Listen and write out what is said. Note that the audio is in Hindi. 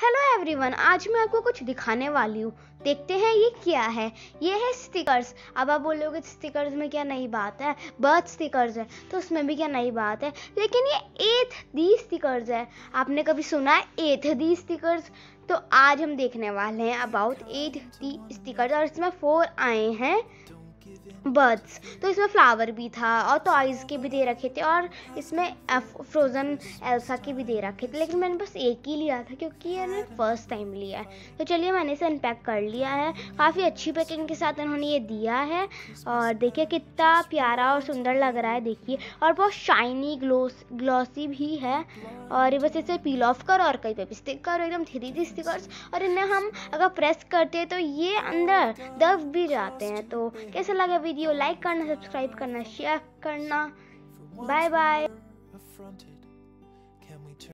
हेलो एवरीवन आज मैं आपको कुछ दिखाने वाली हूँ देखते हैं ये क्या है ये है स्टिकर्स अब आप बोलोगे स्टिकर्स में क्या नई बात है बर्थ स्टिकर्स है तो उसमें भी क्या नई बात है लेकिन ये एथ दी स्टिकर्स है आपने कभी सुना है एथ दी स्टिकर्स तो आज हम देखने वाले हैं अबाउट एट दी स्टिकर्स और इसमें फोर आए हैं बर्ड्स तो इसमें फ्लावर भी था और टॉयज़ के भी दे रखे थे और इसमें फ्रोज़न एल्सा के भी दे रखे थे लेकिन मैंने बस एक ही लिया था क्योंकि ये मैंने फ़र्स्ट टाइम लिया है तो चलिए मैंने इसे अनपैक कर लिया है काफ़ी अच्छी पैकिंग के साथ इन्होंने ये दिया है और देखिए कितना प्यारा और सुंदर लग रहा है देखिए और बहुत शाइनी ग्लोस ग्लॉसी भी है और बस इसे पील ऑफ करो और कहीं पर भी स्टिक करो एकदम धीरे धीरे स्टिकर्स और इन्हें हम अगर प्रेस करते हैं तो ये अंदर दब भी जाते हैं तो कैसे लगे वीडियो लाइक करना सब्सक्राइब करना शेयर करना बाय बाय